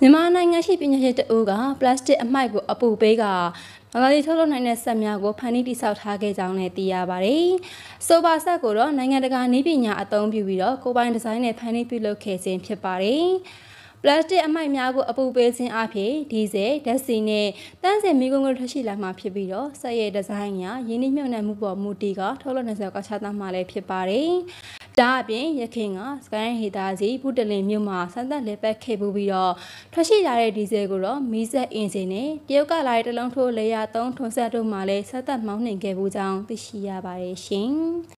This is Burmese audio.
မြန်မာနိုင်ငံရှိပညာရှင်တဦးကပလတ်စတစ်အမှိုက်ကို အပူပေးကမဂါဒီထုတ်လုပ်နိုင်တဲ့ဆက်များကိုဖန်တီးတိစောက်ထားခဲ့ကြောင်းလည်းသိရပါတယ်။ဆိုပါဆက်ကိုတော့နိုင်ငံတကာနည်းပညာအသုံးပြုပြီးတော့ကိုပိုင်ဒီဇိုင်းနဲ့ဖန်တီးပြုလုပ်ခဲ့ခြင်းဖြစ်ပါတယ်။ပလတ်စတစ်အမှိုက်များကိုအပူပေးခြင်းအပြင်ဒီဇယ်ဓာတ်ဆီနဲ့တန်းစင်မိကုံးကိုထွက်ရှိလာမှာဖြစ်ပြီးတော့ဆက်ရဲ့ဒီဇိုင်းကရင်းနှီးမြှုပ်နှံမှုပေါ်မူတည်ကထုတ်လုပ်နိုင်စွာကစားသမှာလည်းဖြစ်ပါတယ်။ဒါအပြင်ရခိုင်ကစကိုင်းဟေတာစီဖူတလင်မြို့မှာဆန်းသက်လေပတ်ခဲ့ပြီးတော့ထွက်ရှိလာတဲ့ဒီဇယ်ကိုတော့မီးစက်အင်ဂျင်နဲ့တရုတ်ကလာတဲ့တလုံးထိုးလေယာသုံးထွန်ဆက်တို့မှလည်းဆက်သက်မောင်းနှင်ခဲ့မှုကြောင့်သိရှိရပါတယ်ရှင်